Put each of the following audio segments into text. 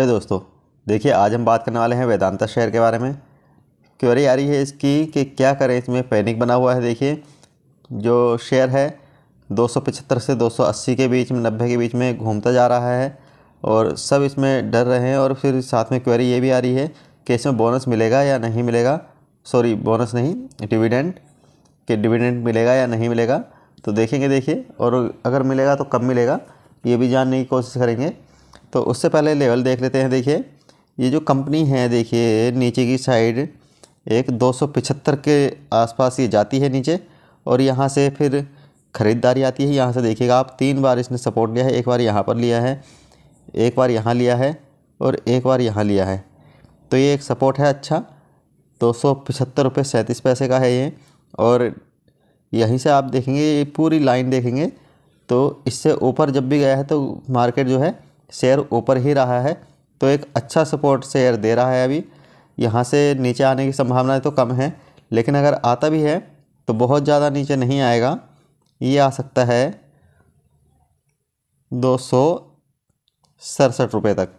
है दोस्तों देखिए आज हम बात करने वाले हैं वेदांता शेयर के बारे में क्वेरी आ रही है इसकी कि क्या करें इसमें पैनिक बना हुआ है देखिए जो शेयर है 275 से 280 के बीच में 90 के बीच में घूमता जा रहा है और सब इसमें डर रहे हैं और फिर साथ में क्वेरी ये भी आ रही है कि इसमें बोनस मिलेगा या नहीं मिलेगा सॉरी बोनस नहीं डिविडेंट कि डिविडेंट मिलेगा या नहीं मिलेगा तो देखेंगे देखिए और अगर मिलेगा तो कब मिलेगा ये भी जानने की कोशिश करेंगे तो उससे पहले लेवल देख लेते हैं देखिए ये जो कंपनी है देखिए नीचे की साइड एक दो के आसपास ये जाती है नीचे और यहाँ से फिर ख़रीदारी आती है यहाँ से देखिएगा आप तीन बार इसने सपोर्ट लिया है एक बार यहाँ पर लिया है एक बार यहाँ लिया है और एक बार यहाँ लिया है तो ये एक सपोर्ट है अच्छा दो सौ पचहत्तर रुपये सैंतीस पैसे का है ये और यहीं से आप देखेंगे ये पूरी लाइन देखेंगे तो इससे ऊपर जब भी गया है तो मार्केट जो है शेयर ऊपर ही रहा है तो एक अच्छा सपोर्ट शेयर दे रहा है अभी यहाँ से नीचे आने की संभावना तो कम है लेकिन अगर आता भी है तो बहुत ज़्यादा नीचे नहीं आएगा ये आ सकता है दो सौ रुपये तक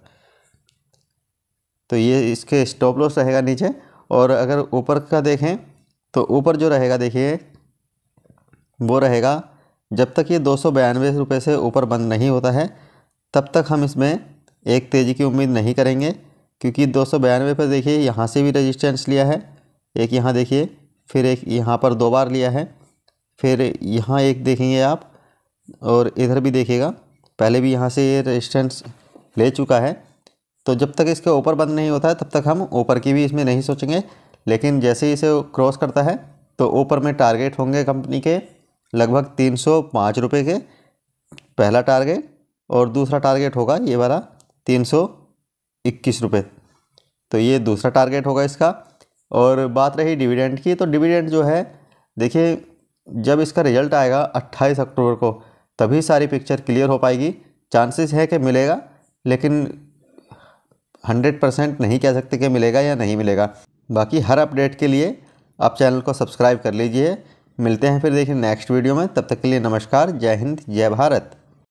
तो ये इसके स्टॉप लॉस रहेगा नीचे और अगर ऊपर का देखें तो ऊपर जो रहेगा देखिए वो रहेगा जब तक ये दो सौ बयानवे रुपये से ऊपर बंद नहीं होता है तब तक हम इसमें एक तेज़ी की उम्मीद नहीं करेंगे क्योंकि दो सौ बयानवे पर देखिए यहाँ से भी रेजिस्टेंस लिया है एक यहाँ देखिए फिर एक यहाँ पर दो बार लिया है फिर यहाँ एक देखेंगे आप और इधर भी देखिएगा पहले भी यहाँ से ये रेजिस्टेंस ले चुका है तो जब तक इसके ऊपर बंद नहीं होता है तब तक हम ऊपर की भी इसमें नहीं सोचेंगे लेकिन जैसे ही इसे क्रॉस करता है तो ऊपर में टारगेट होंगे कंपनी के लगभग तीन सौ पाँच रुपये के पहला टारगेट और दूसरा टारगेट होगा ये वाला तीन सौ इक्कीस रुपये तो ये दूसरा टारगेट होगा इसका और बात रही डिविडेंड की तो डिविडेंड जो है देखिए जब इसका रिजल्ट आएगा अट्ठाईस अक्टूबर को तभी सारी पिक्चर क्लियर हो पाएगी चांसेस है कि मिलेगा लेकिन हंड्रेड परसेंट नहीं कह सकते कि मिलेगा या नहीं मिलेगा बाकी हर अपडेट के लिए आप चैनल को सब्सक्राइब कर लीजिए मिलते हैं फिर देखिए नेक्स्ट वीडियो में तब तक के लिए नमस्कार जय हिंद जय भारत